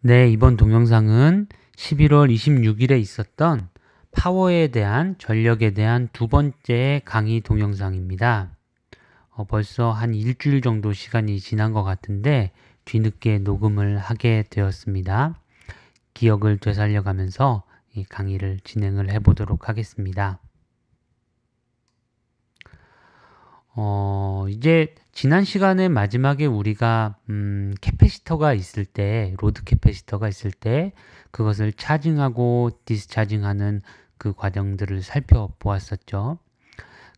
네, 이번 동영상은 11월 26일에 있었던 파워에 대한 전력에 대한 두 번째 강의 동영상입니다. 어, 벌써 한 일주일 정도 시간이 지난 것 같은데 뒤늦게 녹음을 하게 되었습니다. 기억을 되살려가면서 이 강의를 진행을 해보도록 하겠습니다. 어, 이제 지난 시간에 마지막에 우리가 음, 캐패시터가 있을 때 로드 캐패시터가 있을 때 그것을 차징하고 디스차징하는 그 과정들을 살펴보았었죠.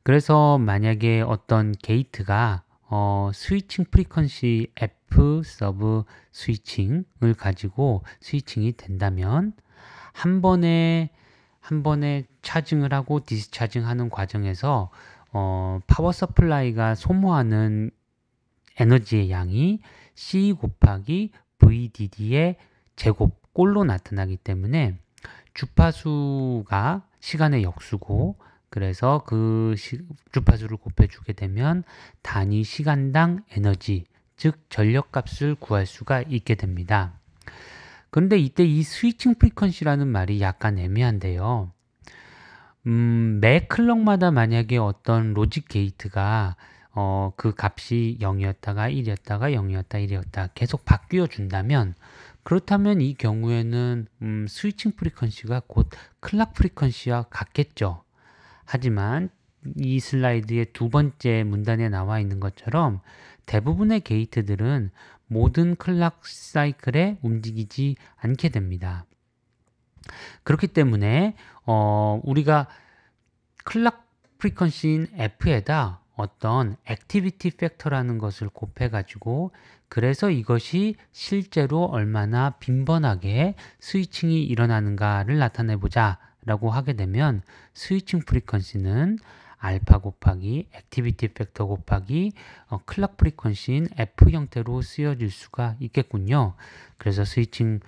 그래서 만약에 어떤 게이트가 어, 스위칭 프리퀀시 F 서브 스위칭을 가지고 스위칭이 된다면 한 번에 한 번에 차징을 하고 디스차징하는 과정에서 어, 파워 서플라이가 소모하는 에너지의 양이 C 곱하기 VDD의 제곱 꼴로 나타나기 때문에 주파수가 시간의 역수고 그래서 그 시, 주파수를 곱해주게 되면 단위 시간당 에너지 즉 전력값을 구할 수가 있게 됩니다. 그런데 이때 이 스위칭 프리퀀시라는 말이 약간 애매한데요. 음, 매 클럭마다 만약에 어떤 로직 게이트가 어, 그 값이 0이었다가 1이었다가 0이었다 1이었다 계속 바뀌어 준다면 그렇다면 이 경우에는 음, 스위칭 프리퀀시가 곧 클락 프리퀀시와 같겠죠. 하지만 이 슬라이드의 두 번째 문단에 나와 있는 것처럼 대부분의 게이트들은 모든 클락 사이클에 움직이지 않게 됩니다. 그렇기 때문에 어, 우리가 클락 프리퀀시인 F에다 어떤 액티비티 팩터라는 것을 곱해 가지고 그래서 이것이 실제로 얼마나 빈번하게 스위칭이 일어나는가를 나타내 보자 라고 하게 되면 스위칭 프리퀀시는 알파 곱하기 액티비티 팩터 곱하기 어, 클락 프리퀀시인 F 형태로 쓰여질 수가 있겠군요. 그래서 스위칭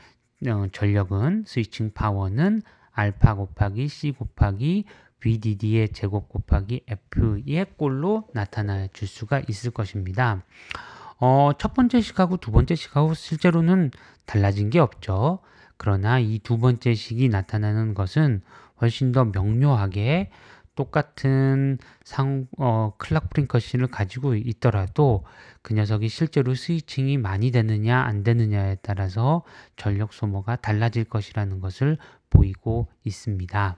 어, 전력은 스위칭 파워는 알파 곱하기 C 곱하기 VDD의 제곱 곱하기 F의 꼴로 나타나 줄 수가 있을 것입니다. 어, 첫 번째 식하고 두 번째 식하고 실제로는 달라진 게 없죠. 그러나 이 두 번째 식이 나타나는 것은 훨씬 더 명료하게 똑같은 상, 어, 클락 프링커신을 가지고 있더라도 그 녀석이 실제로 스위칭이 많이 되느냐 안 되느냐에 따라서 전력 소모가 달라질 것이라는 것을 보이고 있습니다.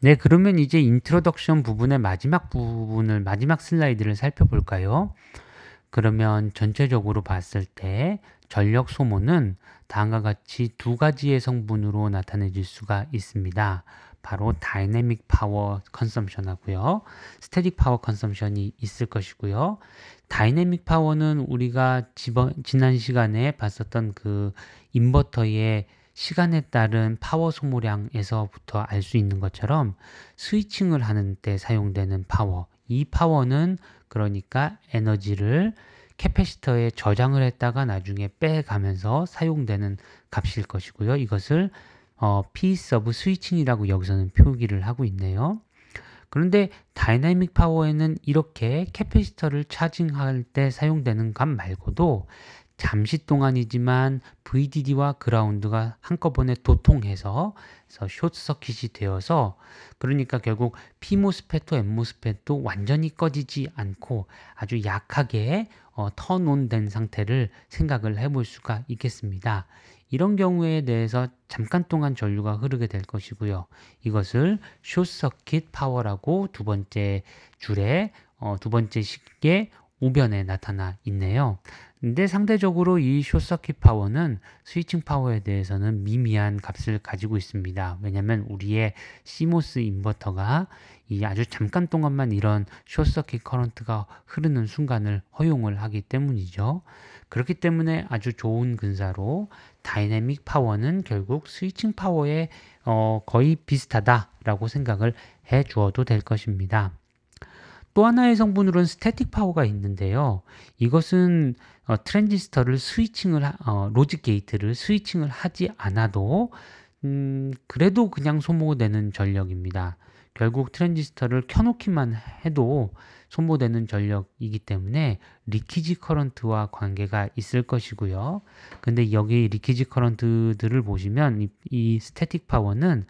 네, 그러면 이제 인트로덕션 부분의 마지막 부분을, 마지막 슬라이드를 살펴볼까요? 그러면 전체적으로 봤을 때 전력 소모는 다음과 같이 두 가지의 성분으로 나타내질 수가 있습니다. 바로 다이내믹 파워 컨섬션 하고요. 스테틱 파워 컨섬션이 있을 것이고요. 다이내믹 파워는 우리가 지난 시간에 봤었던 그 인버터의 시간에 따른 파워 소모량에서부터 알 수 있는 것처럼 스위칭을 하는 데 사용되는 파워 이 파워는 그러니까 에너지를 캐패시터에 저장을 했다가 나중에 빼가면서 사용되는 값일 것이고요. 이것을 어, P 서브 스위칭이라고 여기서는 표기를 하고 있네요. 그런데 다이나믹 파워에는 이렇게 캐패시터를 차징할 때 사용되는 값 말고도 잠시 동안이지만 VDD와 그라운드가 한꺼번에 도통해서 쇼트서킷이 되어서 그러니까 결국 P모스펫도 N모스펫도 완전히 꺼지지 않고 아주 약하게 어, 턴온된 상태를 생각을 해볼 수가 있겠습니다. 이런 경우에 대해서 잠깐 동안 전류가 흐르게 될 것이고요. 이것을 쇼트서킷 파워라고 두 번째 줄에 어, 두 번째 식의 우변에 나타나 있네요. 근데 상대적으로 이쇼서킷 파워는 스위칭 파워에 대해서는 미미한 값을 가지고 있습니다. 왜냐면 우리의 CMOS 인버터가 이 아주 잠깐 동안만 이런 쇼서킷 커런트가 흐르는 순간을 허용을 하기 때문이죠. 그렇기 때문에 아주 좋은 근사로 다이내믹 파워는 결국 스위칭 파워에 어, 거의 비슷하다라고 생각을 해 주어도 될 것입니다. 또 하나의 성분으로는 스태틱 파워가 있는데요. 이것은 어, 트랜지스터를 스위칭을 어, 로직 게이트를 스위칭을 하지 않아도 음, 그래도 그냥 소모되는 전력입니다. 결국 트랜지스터를 켜놓기만 해도 소모되는 전력이기 때문에 리키지 커런트와 관계가 있을 것이고요. 근데 여기 리키지 커런트들을 보시면 이, 이 스태틱 파워는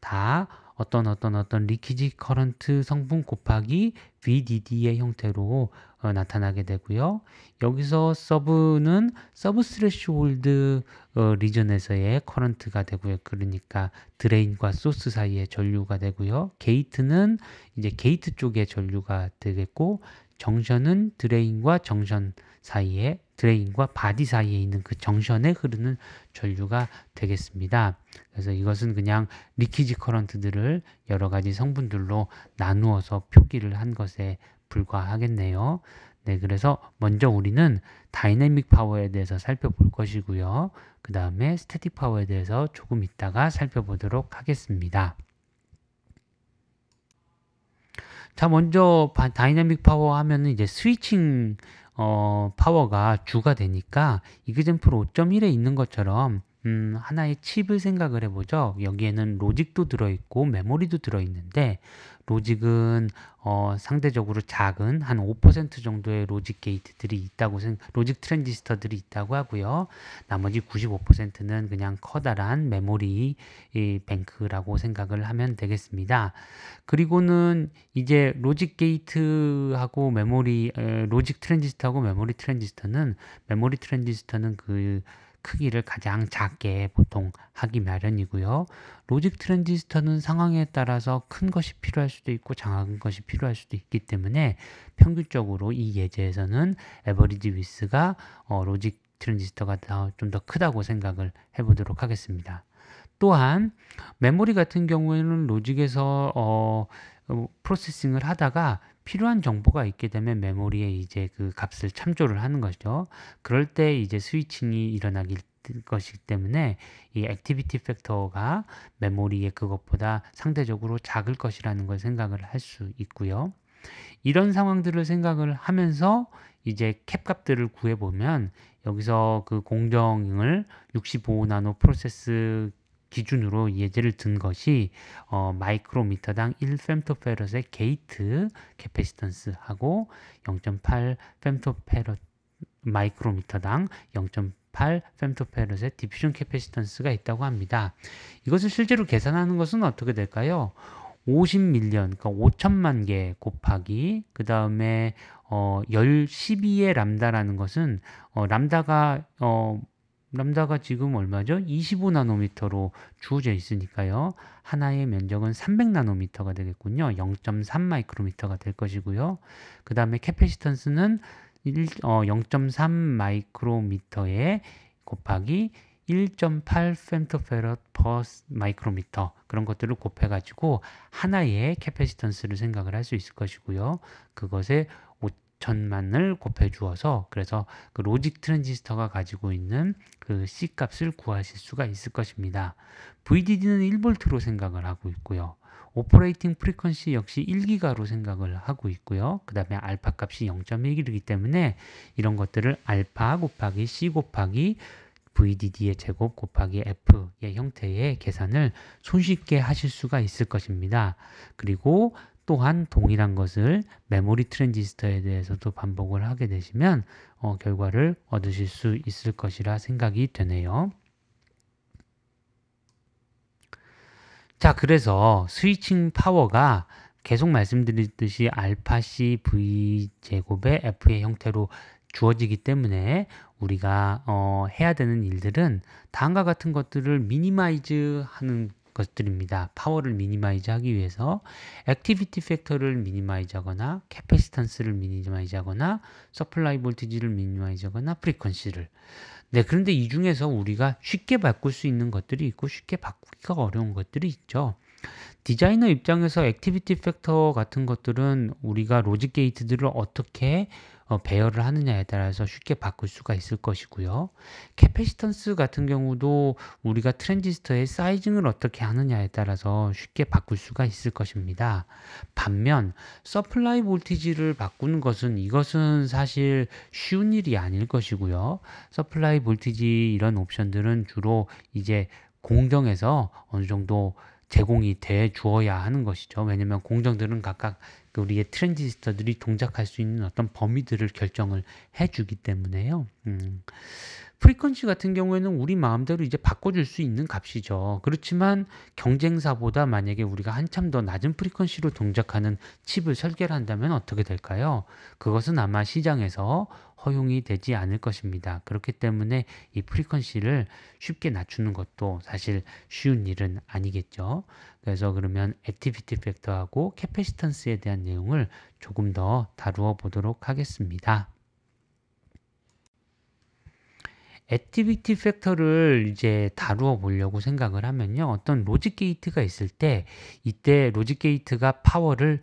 다 어떤 어떤 어떤 리키지 커런트 성분 곱하기 VDD의 형태로 어, 나타나게 되고요. 여기서 서브는 서브 스레시홀드 어, 리전에서의 커런트가 되고요. 그러니까 드레인과 소스 사이의 전류가 되고요. 게이트는 이제 게이트 쪽의 전류가 되겠고 정션은 드레인과 정션 사이의 드레인과 바디 사이에 있는 그 정션에 흐르는 전류가 되겠습니다. 그래서 이것은 그냥 리키지 커런트들을 여러 가지 성분들로 나누어서 표기를 한 것에 불과하겠네요. 네, 그래서 먼저 우리는 다이내믹 파워에 대해서 살펴볼 것이고요. 그 다음에 스테틱 파워에 대해서 조금 있다가 살펴보도록 하겠습니다. 자, 먼저 다이내믹 파워 하면은 이제 스위칭 어, 파워가 주가 되니까 이그젠플 5.1에 있는 것처럼 음, 하나의 칩을 생각을 해보죠. 여기에는 로직도 들어있고 메모리도 들어있는데 로직은 어, 상대적으로 작은 한 5% 정도의 로직 게이트들이 있다고 생각, 로직 트랜지스터들이 있다고 하고요. 나머지 95%는 그냥 커다란 메모리 이 뱅크라고 생각을 하면 되겠습니다. 그리고는 이제 로직 게이트하고 메모리 에, 로직 트랜지스터하고 메모리 트랜지스터는 메모리 트랜지스터는 그 크기를 가장 작게 보통 하기 마련이고요. 로직 트랜지스터는 상황에 따라서 큰 것이 필요할 수도 있고 작은 것이 필요할 수도 있기 때문에 평균적으로 이 예제에서는 에버리지 위스가 어, 로직 트랜지스터가 좀 더 크다고 생각을 해보도록 하겠습니다. 또한 메모리 같은 경우에는 로직에서 어, 어, 프로세싱을 하다가 필요한 정보가 있게 되면 메모리에 이제 그 값을 참조를 하는 거죠 그럴 때 이제 스위칭이 일어나기 것이기 때문에 이 액티비티 팩터가 메모리에 그것보다 상대적으로 작을 것이라는 걸 생각을 할 수 있고요. 이런 상황들을 생각을 하면서 이제 캡 값들을 구해보면 여기서 그 공정을 65나노 프로세스 기준으로 예제를 든 것이 어, 마이크로미터당 1펨토페럿의 게이트 캐패시턴스하고 0.8 펨토페럿 마이크로미터당 0.8 8 f e m t o 의 디퓨전 캐패시턴스가 있다고 합니다. 이것을 실제로 계산하는 것은 어떻게 될까요? 50밀리언, 그러니까 5천만 개 곱하기 그 다음에 어, 10, 12의 람다라는 것은 어, 람다가 어, 람다가 지금 얼마죠? 25나노미터로 주어져 있으니까요. 하나의 면적은 300나노미터가 되겠군요. 0.3 마이크로미터가 될 것이고요. 그 다음에 캐페시턴스는 어, 0.3 마이크로미터에 곱하기 1.8 femtofarad per 마이크로미터 그런 것들을 곱해가지고 하나의 캐페시턴스를 생각을 할 수 있을 것이고요. 그것의 전만을 곱해 주어서 그래서 그 로직 트랜지스터가 가지고 있는 그 C 값을 구하실 수가 있을 것입니다. VDD는 1V로 생각을 하고 있고요. 오퍼레이팅 프리퀀시 역시 1기가로 생각을 하고 있고요. 그 다음에 알파 값이 0 1이기 때문에 이런 것들을 알파 곱하기 C 곱하기 VDD의 제곱 곱하기 F의 형태의 계산을 손쉽게 하실 수가 있을 것입니다. 그리고 또한 동일한 것을 메모리 트랜지스터에 대해서도 반복을 하게 되시면 어, 결과를 얻으실 수 있을 것이라 생각이 되네요. 자, 그래서 스위칭 파워가 계속 말씀드렸듯이 알파 C V 제곱의 F의 형태로 주어지기 때문에 우리가 어, 해야 되는 일들은 다음과 같은 것들을 미니마이즈 하는 것들입니다. 파워를 미니마이즈 하기 위해서 액티비티 팩터를 미니마이즈 하거나 캐패시턴스를 미니마이즈 하거나 서플라이 볼티지를 미니마이즈 하거나 프리퀀시를 네, 그런데 이 중에서 우리가 쉽게 바꿀 수 있는 것들이 있고 쉽게 바꾸기가 어려운 것들이 있죠. 디자이너 입장에서 액티비티 팩터 같은 것들은 우리가 로직 게이트들을 어떻게 어, 배열을 하느냐에 따라서 쉽게 바꿀 수가 있을 것이고요. 캐패시턴스 같은 경우도 우리가 트랜지스터의 사이징을 어떻게 하느냐에 따라서 쉽게 바꿀 수가 있을 것입니다. 반면 서플라이 볼티지를 바꾸는 것은 이것은 사실 쉬운 일이 아닐 것이고요. 서플라이 볼티지 이런 옵션들은 주로 이제 공정에서 어느 정도 제공이 돼 주어야 하는 것이죠. 왜냐면 공정들은 각각 그 우리의 트랜지스터들이 동작할 수 있는 어떤 범위들을 결정을 해주기 때문에요. 음, 프리퀀시 같은 경우에는 우리 마음대로 이제 바꿔줄 수 있는 값이죠. 그렇지만 경쟁사보다 만약에 우리가 한참 더 낮은 프리퀀시로 동작하는 칩을 설계를 한다면 어떻게 될까요? 그것은 아마 시장에서 허용이 되지 않을 것입니다. 그렇기 때문에 이 프리퀀시를 쉽게 낮추는 것도 사실 쉬운 일은 아니겠죠. 그래서 그러면 액티비티 팩터하고 캐패시턴스에 대한 내용을 조금 더 다루어 보도록 하겠습니다. 액티비티 팩터를 이제 다루어 보려고 생각을 하면요. 어떤 로직 게이트가 있을 때 이때 로직 게이트가 파워를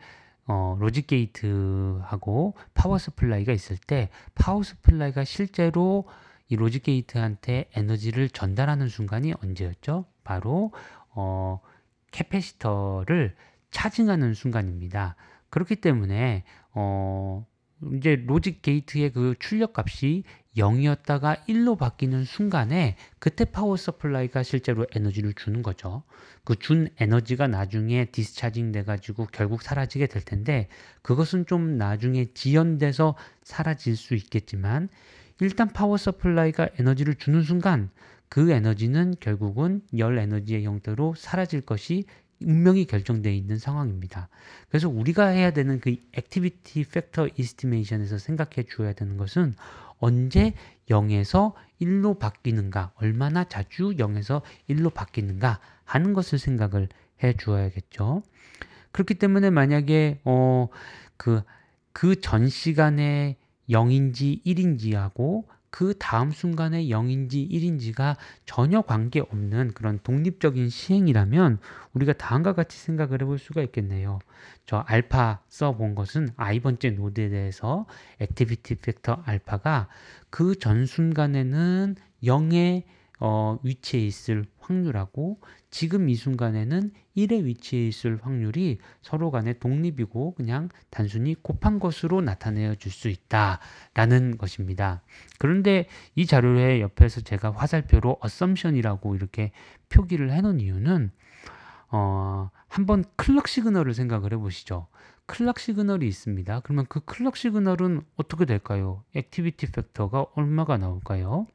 어, 로직 게이트하고 파워 스플라이가 있을 때 파워 스플라이가 실제로 이 로직 게이트한테 에너지를 전달하는 순간이 언제였죠? 바로 어, 캐패시터를 차징하는 순간입니다. 그렇기 때문에 어, 이제 로직 게이트의 그 출력 값이 영이었다가일로 바뀌는 순간에 그때 파워 서플라이가 실제로 에너지를 주는 거죠. 그 준 에너지가 나중에 디스차징 돼가지고 결국 사라지게 될 텐데 그것은 좀 나중에 지연돼서 사라질 수 있겠지만 일단 파워 서플라이가 에너지를 주는 순간 그 에너지는 결국은 열 에너지의 형태로 사라질 것이 운명이 결정되어 있는 상황입니다. 그래서 우리가 해야 되는 그 액티비티 팩터 이스티메이션에서 생각해 주어야 되는 것은 언제 0에서 1로 바뀌는가, 얼마나 자주 0에서 1로 바뀌는가 하는 것을 생각을 해 주어야겠죠. 그렇기 때문에 만약에 어, 그, 그 전 시간에 0인지 1인지하고 그 다음 순간에 0인지 1인지가 전혀 관계없는 그런 독립적인 시행이라면 우리가 다음과 같이 생각을 해볼 수가 있겠네요. 저 알파 써본 것은 i번째 노드에 대해서 액티비티 팩터 알파가 그 전 순간에는 0에 어, 위치에 있을 확률하고 지금 이 순간에는 1의 위치에 있을 확률이 서로 간의 독립이고 그냥 단순히 곱한 것으로 나타내어 줄 수 있다라는 것입니다. 그런데 이 자료의 옆에서 제가 화살표로 assumption이라고 이렇게 표기를 해놓은 이유는 어, 한번 클럭 시그널을 생각을 해보시죠. 클럭 시그널이 있습니다. 그러면 그 클럭 시그널은 어떻게 될까요? 액티비티 팩터가 얼마가 나올까요?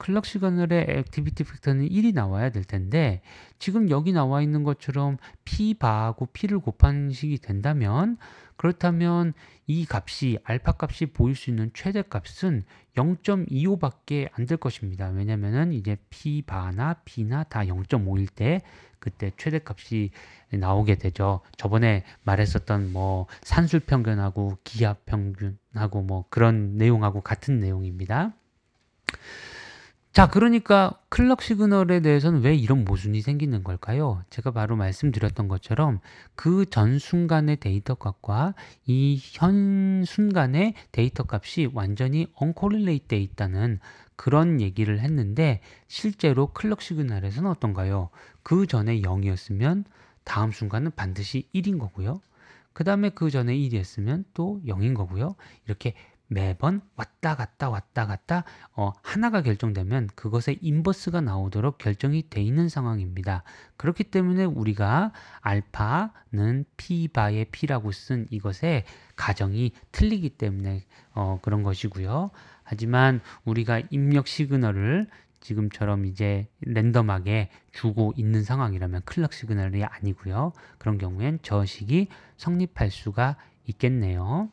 클럭 시그널의 액티비티 팩터는 1이 나와야 될 텐데 지금 여기 나와 있는 것처럼 p 바하고 p를 곱한 식이 된다면 그렇다면 이 값이 알파 값이 보일 수 있는 최대 값은 0.25밖에 안 될 것입니다. 왜냐면은 이제 p 바나 b나 다 0.5일 때 그때 최대 값이 나오게 되죠. 저번에 말했었던 뭐 산술 평균하고 기압 평균하고 뭐 그런 내용하고 같은 내용입니다. 자, 그러니까 클럭 시그널에 대해서는 왜 이런 모순이 생기는 걸까요? 제가 바로 말씀드렸던 것처럼 그 전 순간의 데이터 값과 이 현 순간의 데이터 값이 완전히 언코릴레이트 돼 있다는 그런 얘기를 했는데 실제로 클럭 시그널에서는 어떤가요? 그 전에 0이었으면 다음 순간은 반드시 1인 거고요. 그 다음에 그 전에 1이었으면 또 0인 거고요. 이렇게 매번 왔다 갔다 왔다 갔다 어, 하나가 결정되면 그것의 인버스가 나오도록 결정이 돼 있는 상황입니다. 그렇기 때문에 우리가 알파는 p 바의 p라고 쓴 이것의 가정이 틀리기 때문에 어, 그런 것이고요. 하지만 우리가 입력 시그널을 지금처럼 이제 랜덤하게 주고 있는 상황이라면 클럭 시그널이 아니고요. 그런 경우엔 저식이 성립할 수가 있겠네요.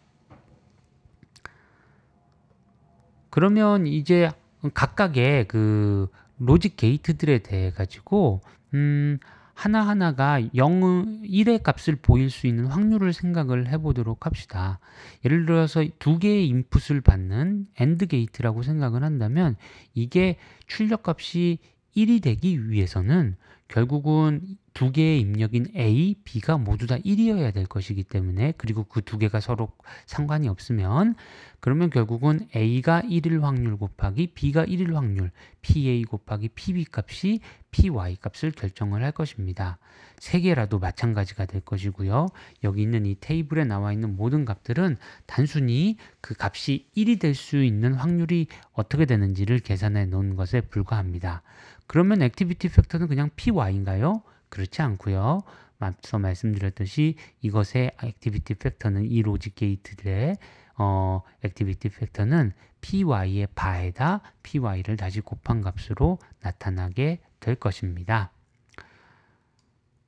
그러면 이제 각각의 그 로직 게이트들에 대해 가지고 음 하나하나가 0, 1의 값을 보일 수 있는 확률을 생각을 해보도록 합시다. 예를 들어서 두 개의 인풋을 받는 엔드 게이트라고 생각을 한다면 이게 출력 값이 1이 되기 위해서는 결국은 두 개의 입력인 A, B가 모두 다 1이어야 될 것이기 때문에 그리고 그 두 개가 서로 상관이 없으면 그러면 결국은 A가 1일 확률 곱하기 B가 1일 확률 PA 곱하기 PB 값이 PY 값을 결정을 할 것입니다. 세 개라도 마찬가지가 될 것이고요. 여기 있는 이 테이블에 나와 있는 모든 값들은 단순히 그 값이 1이 될 수 있는 확률이 어떻게 되는지를 계산해 놓은 것에 불과합니다. 그러면 액티비티 팩터는 그냥 p y인가요? 그렇지 않고요. 앞서 말씀드렸듯이 이것의 액티비티 팩터는 이 로직 게이트들의 어, 액티비티 팩터는 py의 바에다 py를 다시 곱한 값으로 나타나게 될 것입니다.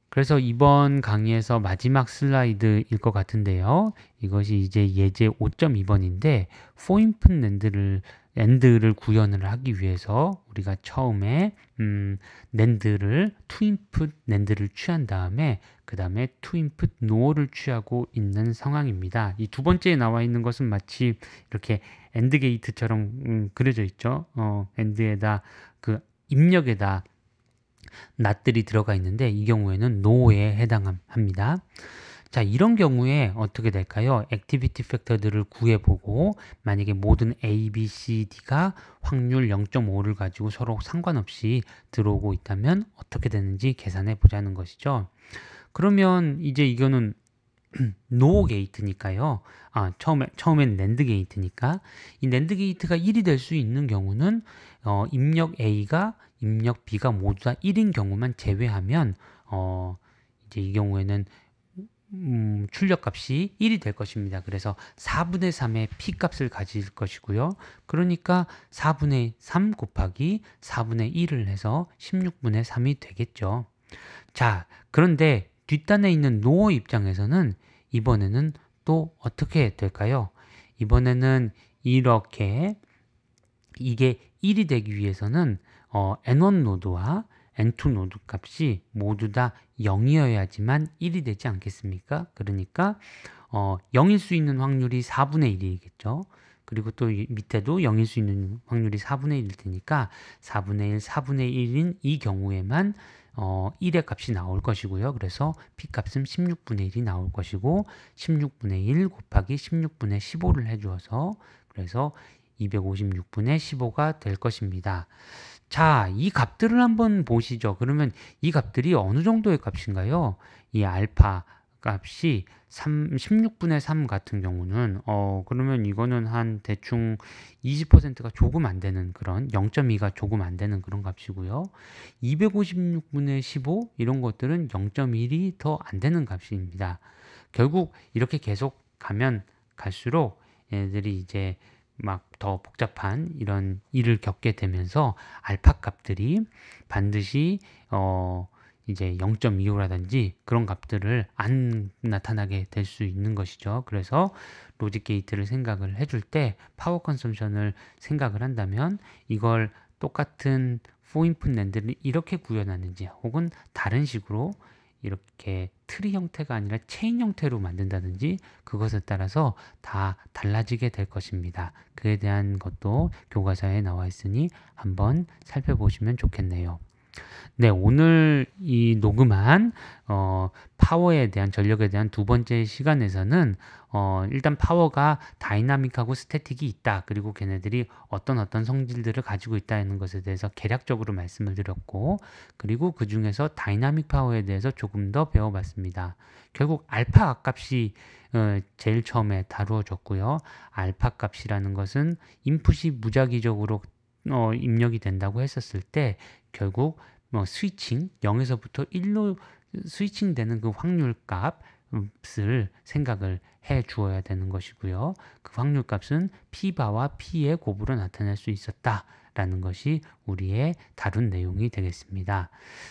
그래서 이번 강의에서 마지막 슬라이드일 것 같은데요. 이것이 이제 예제 5.2번인데 포인픈 랜드를 랜드를 구현을 하기 위해서 우리가 처음에 음, 랜드를 투인풋 랜드를 취한 다음에 그 다음에 투인풋 노를 어 취하고 있는 상황입니다. 이 두 번째에 나와 있는 것은 마치 이렇게 엔드 게이트처럼 음, 그려져 있죠. 어, 엔드에다 그 입력에다 낫들이 들어가 있는데 이 경우에는 노에 어 해당합니다. 자, 이런 경우에 어떻게 될까요? 액티비티 팩터들을 구해보고 만약에 모든 A, B, C, D가 확률 0.5를 가지고 서로 상관없이 들어오고 있다면 어떻게 되는지 계산해 보자는 것이죠. 그러면 이제 이거는 노 게이트니까요. 아, 처음에, 처음엔 랜드 게이트니까. 이 랜드 게이트가 1이 될 수 있는 경우는, 어, 입력 A가 입력 B가 모두 다 1인 경우만 제외하면, 어, 이제 이 경우에는 음, 출력값이 1이 될 것입니다. 그래서 4분의 3의 p값을 가질 것이고요. 그러니까 4분의 3 곱하기 4분의 1을 해서 16분의 3이 되겠죠. 자, 그런데 뒷단에 있는 노어 입장에서는 이번에는 또 어떻게 될까요? 이번에는 이렇게 이게 1이 되기 위해서는 어, n1 노드와 n2 노드 값이 모두 다 0이어야지만 1이 되지 않겠습니까? 그러니까 어, 0일 수 있는 확률이 4분의 1이겠죠. 그리고 또 밑에도 0일 수 있는 확률이 4분의 1일 테니까 4분의 1, 4분의 1인 이 경우에만 어, 1의 값이 나올 것이고요. 그래서 p값은 16분의 1이 나올 것이고 16분의 1 곱하기 16분의 15를 해주어서 그래서 256분의 15가 될 것입니다. 자, 이 값들을 한번 보시죠. 그러면 이 값들이 어느 정도의 값인가요? 이 알파 값이 3, 16분의 3 같은 경우는 어 그러면 이거는 한 대충 20%가 조금 안 되는 그런 0.2가 조금 안 되는 그런 값이고요. 256분의 15 이런 것들은 0.1이 더 안 되는 값입니다. 결국 이렇게 계속 가면 갈수록 얘네들이 이제 막더 복잡한 이런 일을 겪게 되면서 알파 값들이 반드시 어 이제 0.25라든지 그런 값들을 안 나타나게 될 수 있는 것이죠. 그래서 로직 게이트를 생각을 해줄 때 파워 컨섬션을 생각을 한다면 이걸 똑같은 포인풋 랜드를 이렇게 구현하는지 혹은 다른 식으로 이렇게 트리 형태가 아니라 체인 형태로 만든다든지 그것에 따라서 다 달라지게 될 것입니다. 그에 대한 것도 교과서에 나와 있으니 한번 살펴보시면 좋겠네요. 네, 오늘 이 녹음한 어, 파워에 대한 전력에 대한 두 번째 시간에서는 어, 일단 파워가 다이나믹하고 스태틱이 있다. 그리고 걔네들이 어떤 어떤 성질들을 가지고 있다는 것에 대해서 개략적으로 말씀을 드렸고 그리고 그 중에서 다이나믹 파워에 대해서 조금 더 배워봤습니다. 결국 알파 값이 어, 제일 처음에 다루어졌고요. 알파 값이라는 것은 인풋이 무작위적으로 어, 입력이 된다고 했었을 때 결국 뭐 스위칭 0에서부터 1로 스위칭 되는 그 확률 값을 음, 생각을 해 주어야 되는 것이고요. 그 확률 값은 P바와 P의 곱으로 나타낼 수 있었다. 라는 것이 우리의 다룬 내용이 되겠습니다.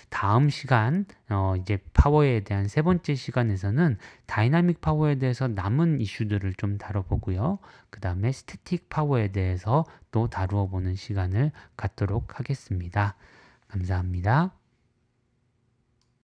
다음 시간 어, 이제 파워에 대한 세 번째 시간에서는 다이나믹 파워에 대해서 남은 이슈들을 좀 다뤄보고요. 그 다음에 스태틱 파워에 대해서 또 다루어 보는 시간을 갖도록 하겠습니다. 감사합니다.